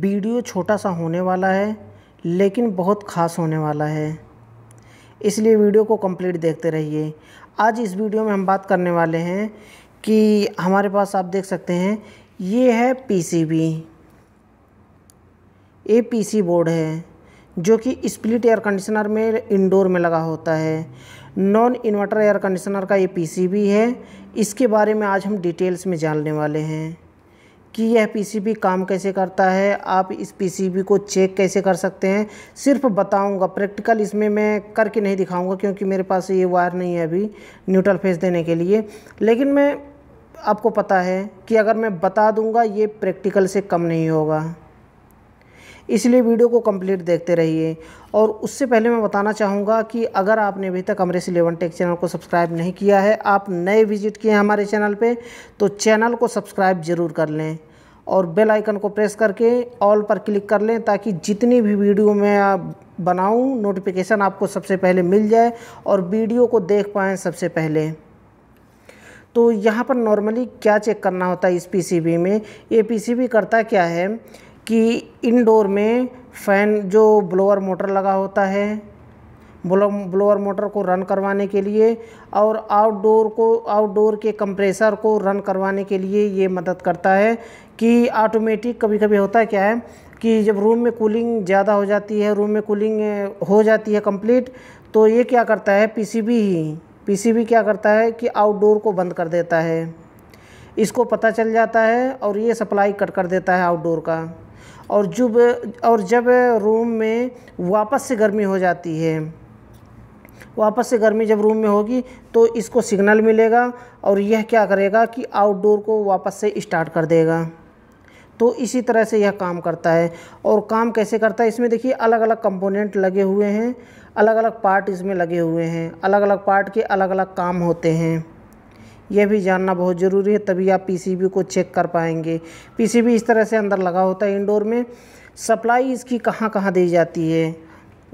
video छोटा सा होने वाला है लेकिन बहुत ख़ास होने वाला है इसलिए वीडियो को कंप्लीट देखते रहिए आज इस वीडियो में हम बात करने वाले हैं कि हमारे पास आप देख सकते हैं ये है पीसीबी ए पीसी बोर्ड है जो कि स्प्लिट एयर कंडीशनर में इंडोर में लगा होता है नॉन इन्वर्टर एयर कंडीशनर का ये पीसीबी है इसके बारे में आज हम डिटेल्स में जानने वाले हैं कि यह पीसीबी काम कैसे करता है आप इस पीसीबी को चेक कैसे कर सकते हैं सिर्फ बताऊंगा प्रैक्टिकल इसमें मैं करके नहीं दिखाऊंगा क्योंकि मेरे पास ये वायर नहीं है अभी न्यूट्रल फेस देने के लिए लेकिन मैं आपको पता है कि अगर मैं बता दूंगा ये प्रैक्टिकल से कम नहीं होगा इसलिए वीडियो को कंप्लीट देखते रहिए और उससे पहले मैं बताना चाहूँगा कि अगर आपने अभी तक अमरीश इलेवन टेक चैनल को सब्सक्राइब नहीं किया है आप नए विजिट किए हैं हमारे चैनल पर तो चैनल को सब्सक्राइब ज़रूर कर लें और बेल आइकन को प्रेस करके ऑल पर क्लिक कर लें ताकि जितनी भी वीडियो मैं आप बनाऊं नोटिफिकेशन आपको सबसे पहले मिल जाए और वीडियो को देख पाएँ सबसे पहले तो यहाँ पर नॉर्मली क्या चेक करना होता है इस पीसीबी में ये पीसीबी करता क्या है कि इनडोर में फ़ैन जो ब्लोअर मोटर लगा होता है ब्लोअर मोटर को रन करवाने के लिए और आउटडोर को आउटडोर के कंप्रेसर को रन करवाने के लिए ये मदद करता है कि ऑटोमेटिक कभी कभी होता है क्या है कि जब रूम में कूलिंग ज़्यादा हो जाती है रूम में कूलिंग हो जाती है कंप्लीट तो ये क्या करता है पीसीबी ही पीसीबी क्या करता है कि आउटडोर को बंद कर देता है इसको पता चल जाता है और ये सप्लाई कट कर देता है आउटडोर का और जब और जब रूम में वापस से गर्मी हो जाती है वापस से गर्मी जब रूम में होगी तो इसको सिग्नल मिलेगा और यह क्या करेगा कि आउटडोर को वापस से स्टार्ट कर देगा तो इसी तरह से यह काम करता है और काम कैसे करता है इसमें देखिए अलग अलग कंपोनेंट लगे हुए हैं अलग अलग पार्ट इसमें लगे हुए हैं अलग अलग पार्ट के अलग अलग काम होते हैं यह भी जानना बहुत ज़रूरी है तभी आप पीसीबी को चेक कर पाएंगे पीसीबी इस तरह से अंदर लगा होता है इंडोर में सप्लाई इसकी कहाँ कहाँ दी जाती है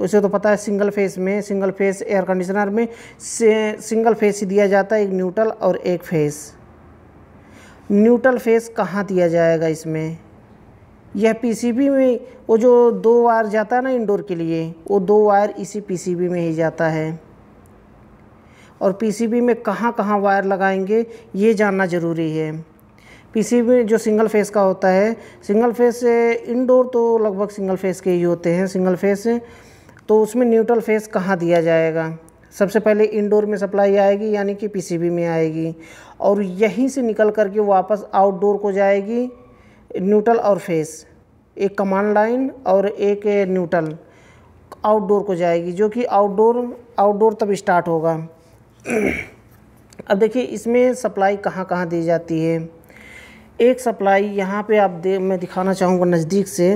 उसे तो पता है सिंगल फेस में सिंगल फेस एयर कंडीशनर में सिंगल फेस ही दिया जाता है एक न्यूट्रल और एक फेस न्यूट्रल फेस कहाँ दिया जाएगा इसमें यह पीसीबी में वो जो दो वायर जाता है ना इंडोर के लिए वो दो वायर इसी पीसीबी में ही जाता है और पीसीबी में कहाँ कहाँ वायर लगाएंगे ये जानना ज़रूरी है पीसीबी जो सिंगल फेस का होता है सिंगल फेस इनडोर तो लगभग सिंगल फेस के ही होते हैं सिंगल फेस तो उसमें न्यूट्रल फेस कहाँ दिया जाएगा सबसे पहले इंडोर में सप्लाई आएगी यानी कि पीसीबी में आएगी और यहीं से निकल कर के वापस आउटडोर को जाएगी न्यूट्रल और फेस एक कमांड लाइन और एक न्यूट्रल आउटडोर को जाएगी जो कि आउटडोर आउटडोर तब स्टार्ट होगा अब देखिए इसमें सप्लाई कहाँ कहाँ दी जाती है एक सप्लाई यहाँ पे आप दे मैं दिखाना चाहूँगा नज़दीक से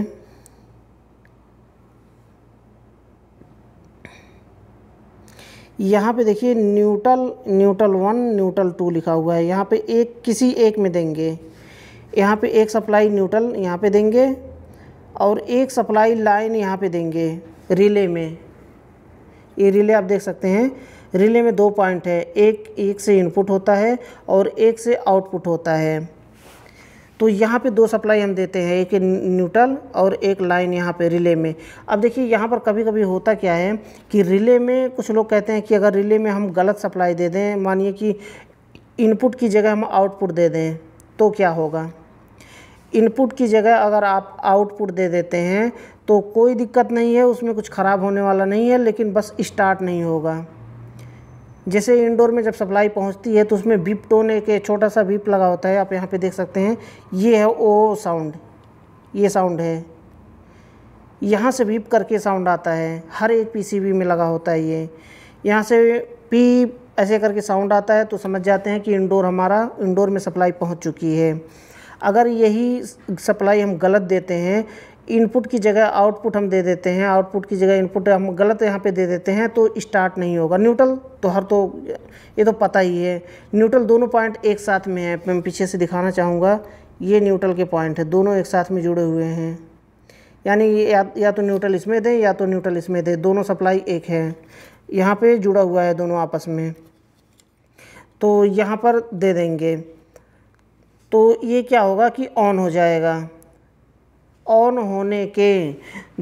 यहाँ पे देखिए neutral neutral one neutral two लिखा हुआ है यहाँ पे एक किसी एक में देंगे यहाँ पे एक सप्लाई न्यूटल यहाँ पे देंगे और एक सप्लाई लाइन यहाँ पे देंगे रिले में ये रिले आप देख सकते हैं रिले में दो पॉइंट है एक एक से इनपुट होता है और एक से आउटपुट होता है तो यहाँ पे दो सप्लाई हम देते हैं एक न्यूट्रल और एक लाइन यहाँ पे रिले में अब देखिए यहाँ पर कभी कभी होता क्या है कि रिले में कुछ लोग कहते हैं कि अगर रिले में हम गलत सप्लाई दे दें मानिए कि इनपुट की जगह हम आउटपुट दे दें तो क्या होगा इनपुट की जगह अगर आप आउटपुट दे देते हैं तो कोई दिक्कत नहीं है उसमें कुछ ख़राब होने वाला नहीं है लेकिन बस स्टार्ट नहीं होगा जैसे इंडोर में जब सप्लाई पहुंचती है तो उसमें बीप टोन एक छोटा सा बीप लगा होता है आप यहाँ पे देख सकते हैं ये है ओ साउंड ये साउंड है यहाँ से बीप करके साउंड आता है हर एक पीसीबी में लगा होता है ये यहाँ से पी ऐसे करके साउंड आता है तो समझ जाते हैं कि इंडोर हमारा इंडोर में सप्लाई पहुँच चुकी है अगर यही सप्लाई हम गलत देते हैं इनपुट की जगह आउटपुट हम दे देते हैं आउटपुट की जगह इनपुट हम गलत यहाँ पे दे देते हैं तो स्टार्ट नहीं होगा न्यूट्रल तो हर तो ये तो पता ही है न्यूट्रल दोनों पॉइंट एक साथ में है मैं पीछे से दिखाना चाहूँगा ये न्यूट्रल के पॉइंट है दोनों एक साथ में जुड़े हुए हैं यानी या, या तो न्यूट्रल इसमें दें या तो न्यूट्रल इसमें दें दोनों सप्लाई एक है यहाँ पर जुड़ा हुआ है दोनों आपस में तो यहाँ पर दे देंगे तो ये क्या होगा कि ऑन हो जाएगा ऑन होने के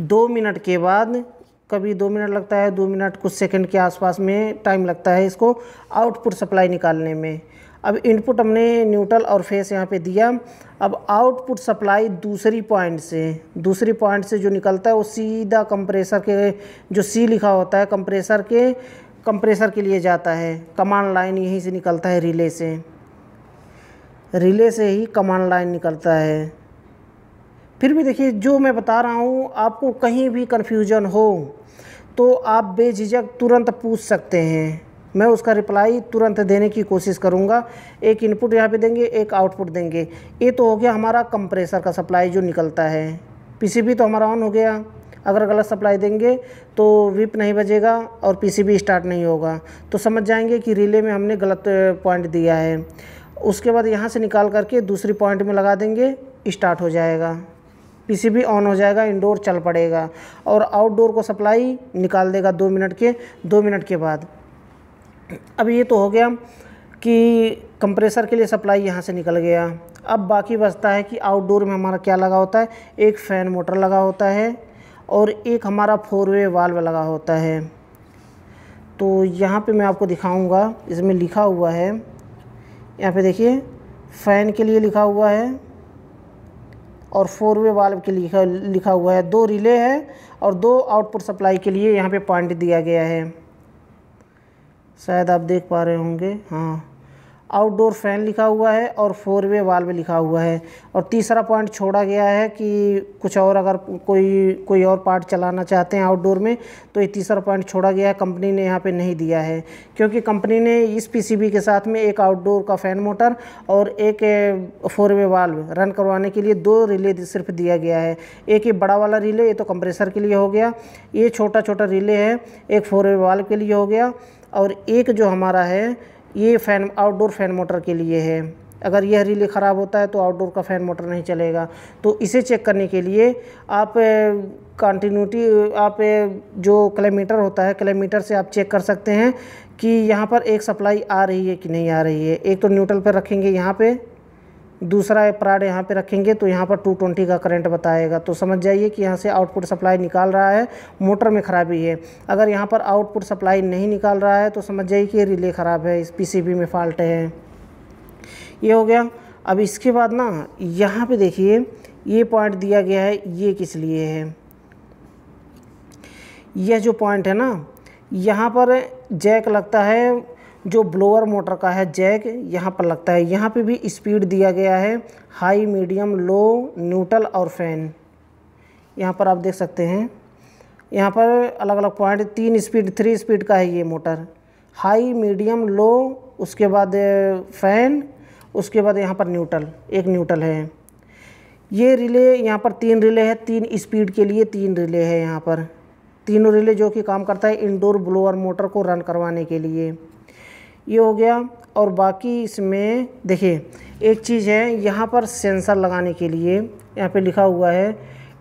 दो मिनट के बाद कभी दो मिनट लगता है दो मिनट कुछ सेकंड के आसपास में टाइम लगता है इसको आउटपुट सप्लाई निकालने में अब इनपुट हमने न्यूट्रल और फेस यहाँ पे दिया अब आउटपुट सप्लाई दूसरी पॉइंट से दूसरी पॉइंट से जो निकलता है वो सीधा कंप्रेसर के जो सी लिखा होता है कंप्रेसर के कंप्रेसर के लिए जाता है कमांड लाइन यहीं से निकलता है रिले से रिले से ही कमांड लाइन निकलता है फिर भी देखिए जो मैं बता रहा हूँ आपको कहीं भी कन्फ्यूजन हो तो आप बेझिझक तुरंत पूछ सकते हैं मैं उसका रिप्लाई तुरंत देने की कोशिश करूँगा एक इनपुट यहाँ पे देंगे एक आउटपुट देंगे ये तो हो गया हमारा कंप्रेसर का सप्लाई जो निकलता है पीसीबी तो हमारा ऑन हो गया अगर गलत सप्लाई देंगे तो विप नहीं बजेगा और पीसीबी स्टार्ट नहीं होगा तो समझ जाएंगे कि रिले में हमने गलत पॉइंट दिया है उसके बाद यहाँ से निकाल करके दूसरी पॉइंट में लगा देंगे स्टार्ट हो जाएगा पीसीबी ऑन हो जाएगा इंडोर चल पड़ेगा और आउटडोर को सप्लाई निकाल देगा दो मिनट के दो मिनट के बाद अब ये तो हो गया कि कंप्रेसर के लिए सप्लाई यहाँ से निकल गया अब बाकी बचता है कि आउटडोर में हमारा क्या लगा होता है एक फ़ैन मोटर लगा होता है और एक हमारा फोर वे वाल्व लगा होता है तो यहाँ पे मैं आपको दिखाऊंगा इसमें लिखा हुआ है यहाँ पे देखिए फ़ैन के लिए लिखा हुआ है और फोर वे वाल्व के लिखा लिखा हुआ है दो रिले है और दो आउटपुट सप्लाई के लिए यहाँ पे पॉइंट दिया गया है शायद आप देख पा रहे होंगे हाँ आउटडोर फ़ैन लिखा हुआ है और फोर वे वाल्व लिखा हुआ है और तीसरा पॉइंट छोड़ा गया है कि कुछ और अगर कोई कोई और पार्ट चलाना चाहते हैं आउटडोर में तो ये तीसरा पॉइंट छोड़ा गया है कंपनी ने यहाँ पे नहीं दिया है क्योंकि कंपनी ने इस पीसीबी के साथ में एक आउटडोर का फ़ैन मोटर और एक फोर वे वाल्व रन करवाने के लिए दो रिले सिर्फ दिया गया है एक ये बड़ा वाला रिले ये तो कंप्रेसर के लिए हो गया ये छोटा छोटा रिले है एक फोर वे वाल्व के लिए हो गया और एक जो हमारा है ये फ़ैन आउटडोर फ़ैन मोटर के लिए है अगर यह रिले ख़राब होता है तो आउटडोर का फ़ैन मोटर नहीं चलेगा तो इसे चेक करने के लिए आप कंटिन्यूटी आप जो किलोमीटर होता है किलोमीटर से आप चेक कर सकते हैं कि यहाँ पर एक सप्लाई आ रही है कि नहीं आ रही है एक तो न्यूट्रल पर रखेंगे यहाँ पे दूसरा प्राड यहाँ पे रखेंगे तो यहाँ पर 220 का करंट बताएगा तो समझ जाइए कि यहाँ से आउटपुट सप्लाई निकाल रहा है मोटर में ख़राबी है अगर यहाँ पर आउटपुट सप्लाई नहीं निकाल रहा है तो समझ जाइए कि रिले ख़राब है इस पीसीबी में फॉल्ट है ये हो गया अब इसके बाद ना यहाँ पे देखिए ये पॉइंट दिया गया है ये किस लिए है यह जो पॉइंट है ना यहाँ पर जैक लगता है जो ब्लोअर मोटर का है जैक यहाँ पर लगता है यहाँ पे भी स्पीड दिया गया है हाई मीडियम लो न्यूट्रल और फैन यहाँ पर आप देख सकते हैं यहाँ पर अलग अलग पॉइंट तीन स्पीड थ्री स्पीड का है ये मोटर हाई मीडियम लो उसके बाद फैन उसके बाद यहाँ पर न्यूट्रल एक न्यूट्रल है ये रिले यहाँ पर तीन रिले है तीन स्पीड के लिए तीन रिले है यहाँ पर तीनों रिले जो कि काम करता है इंडोर ब्लोअर मोटर को रन करवाने के लिए ये हो गया और बाकी इसमें देखिए एक चीज़ है यहाँ पर सेंसर लगाने के लिए यहाँ पे लिखा हुआ है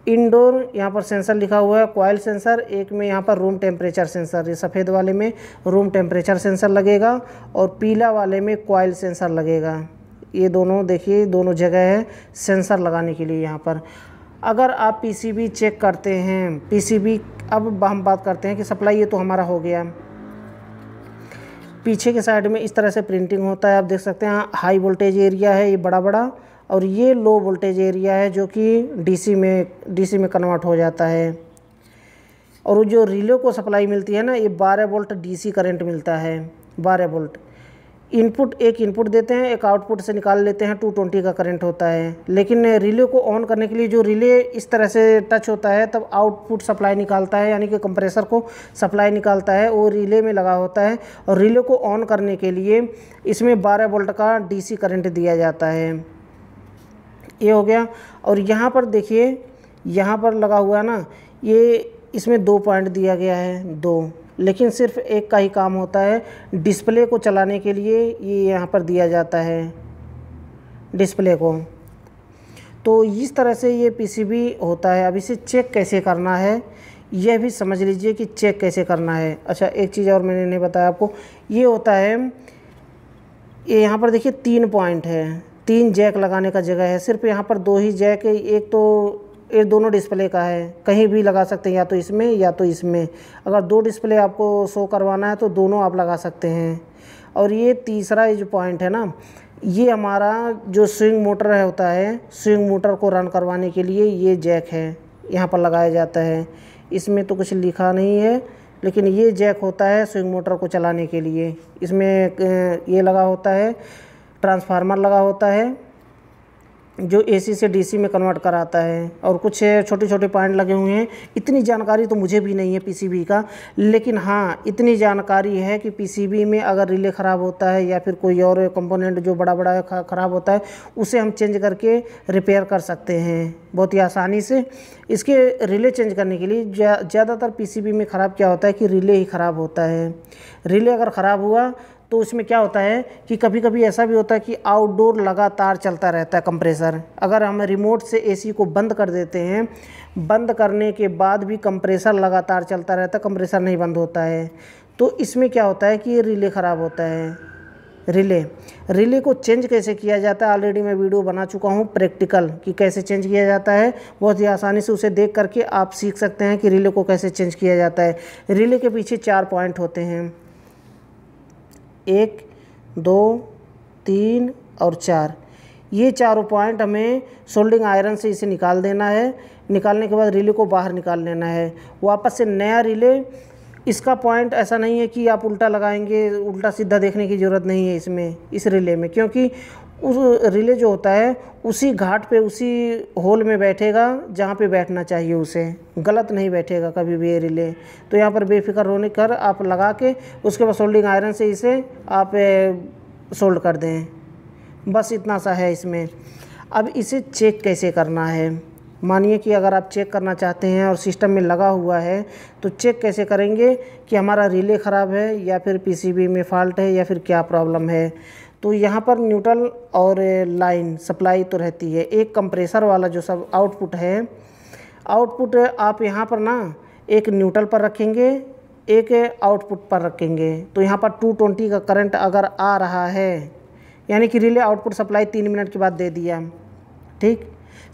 इंडोर यहाँ पर सेंसर लिखा हुआ है कॉयल सेंसर एक में यहाँ पर रूम टेम्परेचर सेंसर ये सफ़ेद वाले में रूम टेम्परेचर सेंसर लगेगा और पीला वाले में कॉयल सेंसर लगेगा ये दोनों देखिए दोनों जगह है सेंसर लगाने के लिए यहाँ पर अगर आप पीसीबी चेक करते हैं पीसीबी अब हम बात करते हैं कि सप्लाई ये तो हमारा हो गया पीछे के साइड में इस तरह से प्रिंटिंग होता है आप देख सकते हैं हाई वोल्टेज एरिया है ये बड़ा बड़ा और ये लो वोल्टेज एरिया है जो कि डीसी में डीसी में कन्वर्ट हो जाता है और जो रिले को सप्लाई मिलती है ना ये बारह वोल्ट डीसी करंट मिलता है बारह वोल्ट इनपुट एक इनपुट देते हैं एक आउटपुट से निकाल लेते हैं 220 का करंट होता है लेकिन रिले को ऑन करने के लिए जो रिले इस तरह से टच होता है तब आउटपुट सप्लाई निकालता है यानी कि कंप्रेसर को सप्लाई निकालता है वो रिले में लगा होता है और रिले को ऑन करने के लिए इसमें बारह वोल्ट का डी करंट दिया जाता है ये हो गया और यहाँ पर देखिए यहाँ पर लगा हुआ है ना ये इसमें दो पॉइंट दिया गया है दो लेकिन सिर्फ एक का ही काम होता है डिस्प्ले को चलाने के लिए ये यहाँ पर दिया जाता है डिस्प्ले को तो इस तरह से ये पीसीबी होता है अब इसे चेक कैसे करना है यह भी समझ लीजिए कि चेक कैसे करना है अच्छा एक चीज़ और मैंने नहीं बताया आपको ये होता है ये यहाँ पर देखिए तीन पॉइंट है तीन जैक लगाने का जगह है सिर्फ यहाँ पर दो ही जैक एक तो ये दोनों डिस्प्ले का है कहीं भी लगा सकते हैं या तो इसमें या तो इसमें अगर दो डिस्प्ले आपको शो करवाना है तो दोनों आप लगा सकते हैं और ये तीसरा ये जो पॉइंट है ना ये हमारा जो स्विंग मोटर है होता है स्विंग मोटर को रन करवाने के लिए ये जैक है यहाँ पर लगाया जाता है इसमें तो कुछ लिखा नहीं है लेकिन ये जैक होता है स्विंग मोटर को चलाने के लिए इसमें ये लगा होता है ट्रांसफार्मर लगा होता है जो एसी से डीसी में कन्वर्ट कराता है और कुछ छोटे छोटे पॉइंट लगे हुए हैं इतनी जानकारी तो मुझे भी नहीं है पीसीबी का लेकिन हाँ इतनी जानकारी है कि पीसीबी में अगर रिले ख़राब होता है या फिर कोई और कंपोनेंट जो बड़ा बड़ा ख़राब होता है उसे हम चेंज करके रिपेयर कर सकते हैं बहुत ही आसानी से इसके रिले चेंज करने के लिए ज़्यादातर जा, पी में ख़राब क्या होता है कि रिले ही ख़राब होता है रिले अगर ख़राब हुआ तो उसमें क्या होता है कि कभी कभी ऐसा भी होता है कि आउटडोर लगातार चलता रहता है कंप्रेसर अगर हम रिमोट से एसी को बंद कर देते हैं बंद करने के बाद भी कंप्रेसर लगातार चलता रहता है कंप्रेसर नहीं बंद होता है तो इसमें क्या होता है कि रिले ख़राब होता है रिले रिले को चेंज कैसे किया जाता है ऑलरेडी मैं वीडियो बना चुका हूँ प्रैक्टिकल कि कैसे चेंज किया जाता है बहुत ही आसानी से उसे देख करके आप सीख सकते हैं कि रिले को कैसे चेंज किया जाता है रिले के पीछे चार पॉइंट होते हैं एक दो तीन और चार ये चारों पॉइंट हमें सोल्डिंग आयरन से इसे निकाल देना है निकालने के बाद रिले को बाहर निकाल लेना है वापस से नया रिले इसका पॉइंट ऐसा नहीं है कि आप उल्टा लगाएंगे उल्टा सीधा देखने की ज़रूरत नहीं है इसमें इस रिले में क्योंकि उस रिले जो होता है उसी घाट पे उसी होल में बैठेगा जहाँ पे बैठना चाहिए उसे गलत नहीं बैठेगा कभी भी ये रिले तो यहाँ पर बेफिक्र होने कर आप लगा के उसके बाद सोल्डिंग आयरन से इसे आप सोल्ड कर दें बस इतना सा है इसमें अब इसे चेक कैसे करना है मानिए कि अगर आप चेक करना चाहते हैं और सिस्टम में लगा हुआ है तो चेक कैसे करेंगे कि हमारा रिले ख़राब है या फिर पीसीबी में फॉल्ट है या फिर क्या प्रॉब्लम है तो यहाँ पर न्यूट्रल और लाइन सप्लाई तो रहती है एक कंप्रेसर वाला जो सब आउटपुट है आउटपुट आप यहाँ पर ना एक न्यूट्रल पर रखेंगे एक आउटपुट पर रखेंगे तो यहाँ पर 220 का करंट अगर आ रहा है यानी कि रिले आउटपुट सप्लाई तीन मिनट के बाद दे दिया ठीक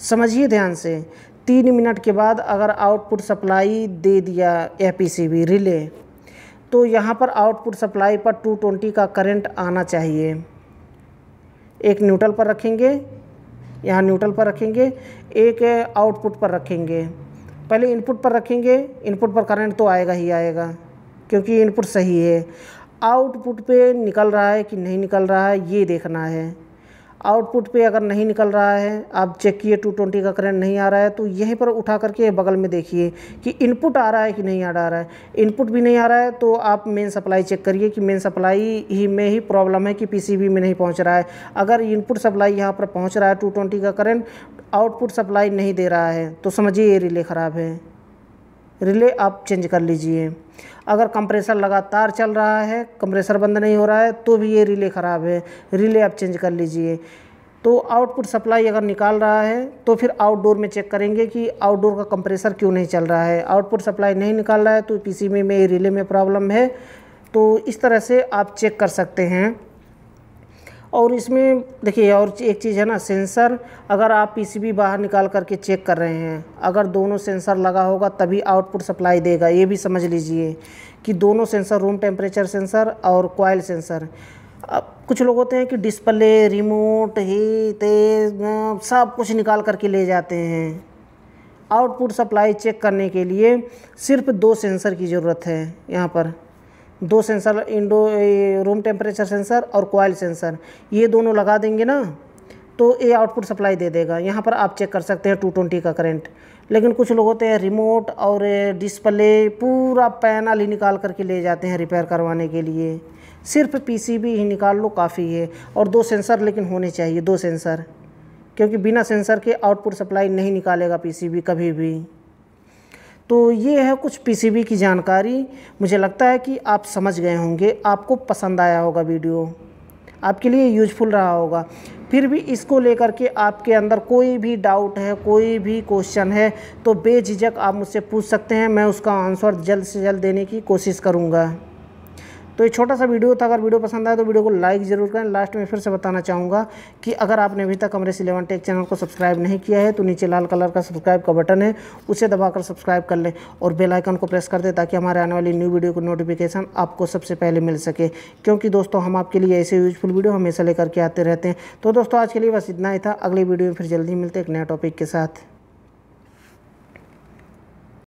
समझिए ध्यान से तीन मिनट के बाद अगर आउटपुट सप्लाई दे दिया ए रिले तो यहाँ पर आउटपुट सप्लाई पर 220 का करंट आना चाहिए एक न्यूट्रल पर रखेंगे यहाँ न्यूट्रल पर रखेंगे एक आउटपुट पर रखेंगे पहले इनपुट पर रखेंगे इनपुट पर करंट तो आएगा ही आएगा क्योंकि इनपुट सही है आउटपुट पे निकल रहा है कि नहीं निकल रहा है ये देखना है आउटपुट पे अगर नहीं निकल रहा है आप चेक किए 220 का करंट नहीं आ रहा है तो यहीं पर उठा करके बगल में देखिए कि इनपुट आ रहा है कि नहीं आ रहा है इनपुट भी नहीं आ रहा है तो आप मेन सप्लाई चेक करिए कि मेन सप्लाई ही में ही प्रॉब्लम है कि पीसीबी में नहीं पहुंच रहा है अगर इनपुट सप्लाई यहाँ पर पहुँच रहा है टू का करेंट आउटपुट सप्लाई नहीं दे रहा है तो समझिए ये रिले ख़राब है रिले आप चेंज कर लीजिए अगर कंप्रेसर लगातार चल रहा है कंप्रेसर बंद नहीं हो रहा है तो भी ये रिले ख़राब है रिले आप चेंज कर लीजिए तो आउटपुट सप्लाई अगर निकाल रहा है तो फिर आउटडोर में चेक करेंगे कि आउटडोर का कंप्रेसर क्यों नहीं चल रहा है आउटपुट सप्लाई नहीं निकाल रहा है तो पीसी में में रिले में प्रॉब्लम है तो इस तरह से आप चेक कर सकते हैं और इसमें देखिए और एक चीज़ है ना सेंसर अगर आप पीसीबी बाहर निकाल करके चेक कर रहे हैं अगर दोनों सेंसर लगा होगा तभी आउटपुट सप्लाई देगा ये भी समझ लीजिए कि दोनों सेंसर रूम टेम्परेचर सेंसर और कॉयल सेंसर अब कुछ लोग होते हैं कि डिस्प्ले रिमोट ही तेज सब कुछ निकाल करके ले जाते हैं आउटपुट सप्लाई चेक करने के लिए सिर्फ दो सेंसर की ज़रूरत है यहाँ पर दो sensor indoor room temperature sensor और कोयल सेंसर ये दोनों लगा देंगे ना तो ये आउटपुट सप्लाई दे देगा यहाँ पर आप चेक कर सकते हैं 220 का करंट लेकिन कुछ लोग होते हैं रिमोट और डिस्प्ले पूरा पैनल ही निकाल करके ले जाते हैं रिपेयर करवाने के लिए सिर्फ पीसीबी ही निकाल लो काफ़ी है और दो सेंसर लेकिन होने चाहिए दो सेंसर क्योंकि बिना सेंसर के आउटपुट सप्लाई नहीं निकालेगा पी कभी भी तो ये है कुछ पीसीबी की जानकारी मुझे लगता है कि आप समझ गए होंगे आपको पसंद आया होगा वीडियो आपके लिए यूजफुल रहा होगा फिर भी इसको लेकर के आपके अंदर कोई भी डाउट है कोई भी क्वेश्चन है तो बेझिझक आप मुझसे पूछ सकते हैं मैं उसका आंसर जल्द से जल्द देने की कोशिश करूँगा तो ये छोटा सा वीडियो था अगर वीडियो पसंद आए तो वीडियो को लाइक ज़रूर करें लास्ट में फिर से बताना चाहूँगा कि अगर आपने अभी तक अमरेश इलेवन टेक चैनल को सब्सक्राइब नहीं किया है तो नीचे लाल कलर का सब्सक्राइब का बटन है उसे दबाकर सब्सक्राइब कर लें और बेलाइकन को प्रेस कर दें ताकि हमारे आने वाली न्यू वीडियो की नोटिफिकेशन आपको सबसे पहले मिल सके क्योंकि दोस्तों हम आपके लिए ऐसे यूजफुल वीडियो हमेशा लेकर के आते रहते हैं तो दोस्तों आज के लिए बस इतना ही था अगली वीडियो में फिर जल्दी मिलते एक नया टॉपिक के साथ